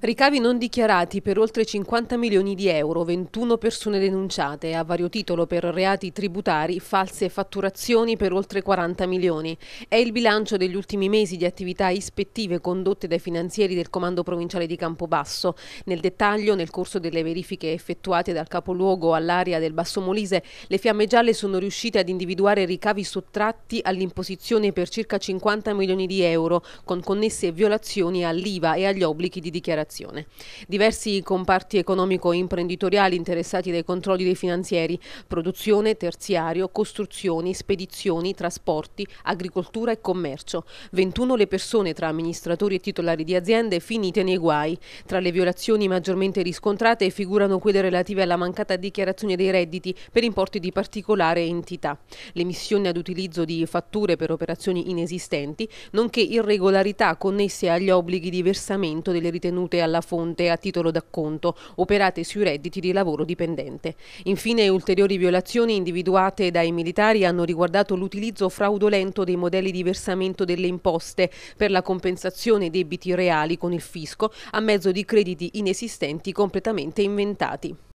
Ricavi non dichiarati per oltre 50 milioni di euro, 21 persone denunciate a vario titolo per reati tributari, false fatturazioni per oltre 40 milioni. È il bilancio degli ultimi mesi di attività ispettive condotte dai finanzieri del Comando Provinciale di Campobasso. Nel dettaglio, nel corso delle verifiche effettuate dal capoluogo all'area del Basso Molise, le fiamme gialle sono riuscite ad individuare ricavi sottratti all'imposizione per circa 50 milioni di euro, con connesse violazioni all'IVA e agli obblighi di dichiarazione comunicazione. Diversi comparti economico-imprenditoriali interessati dai controlli dei finanzieri, produzione, terziario, costruzioni, spedizioni, trasporti, agricoltura e commercio. 21 le persone tra amministratori e titolari di aziende finite nei guai. Tra le violazioni maggiormente riscontrate figurano quelle relative alla mancata dichiarazione dei redditi per importi di particolare entità, l'emissione ad utilizzo di fatture per operazioni inesistenti, nonché irregolarità connesse agli obblighi di versamento delle ritenute pagate alla fonte a titolo d'acconto, operate sui redditi di lavoro dipendente. Infine, ulteriori violazioni individuate dai militari hanno riguardato l'utilizzo fraudolento dei modelli di versamento delle imposte per la compensazione debiti reali con il fisco a mezzo di crediti inesistenti completamente inventati.